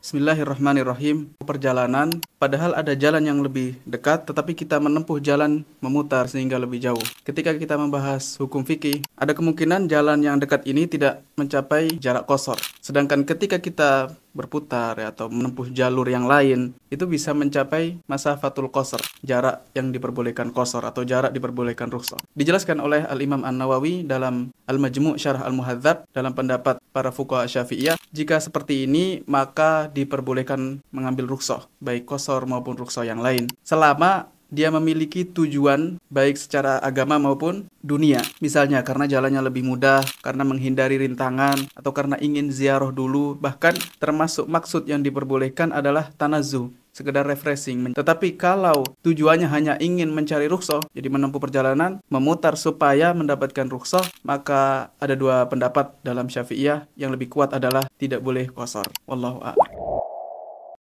Bismillahirrahmanirrahim. Perjalanan, padahal ada jalan yang lebih dekat, tetapi kita menempuh jalan memutar sehingga lebih jauh. Ketika kita membahas hukum fikih, ada kemungkinan jalan yang dekat ini tidak mencapai jarak kosor. Sedangkan ketika kita berputar ya, atau menempuh jalur yang lain, itu bisa mencapai masa fatul qasr, jarak yang diperbolehkan qasr atau jarak diperbolehkan rukhsah. Dijelaskan oleh Al-Imam An-Nawawi dalam Al-Majmu' Syarah Al-Muhadzab dalam pendapat para fuqaha Syafi'iyah, jika seperti ini maka diperbolehkan mengambil rukhsah, baik qasr maupun rukhsah yang lain, selama dia memiliki tujuan baik secara agama maupun dunia. Misalnya karena jalannya lebih mudah, karena menghindari rintangan, atau karena ingin ziarah dulu. Bahkan termasuk maksud yang diperbolehkan adalah tanazu, sekedar refreshing. Tetapi kalau tujuannya hanya ingin mencari rukshoh, jadi menempuh perjalanan, memutar supaya mendapatkan rukshoh, maka ada dua pendapat dalam syafi'iyah yang lebih kuat adalah tidak boleh kosor. Wallahu a'lam.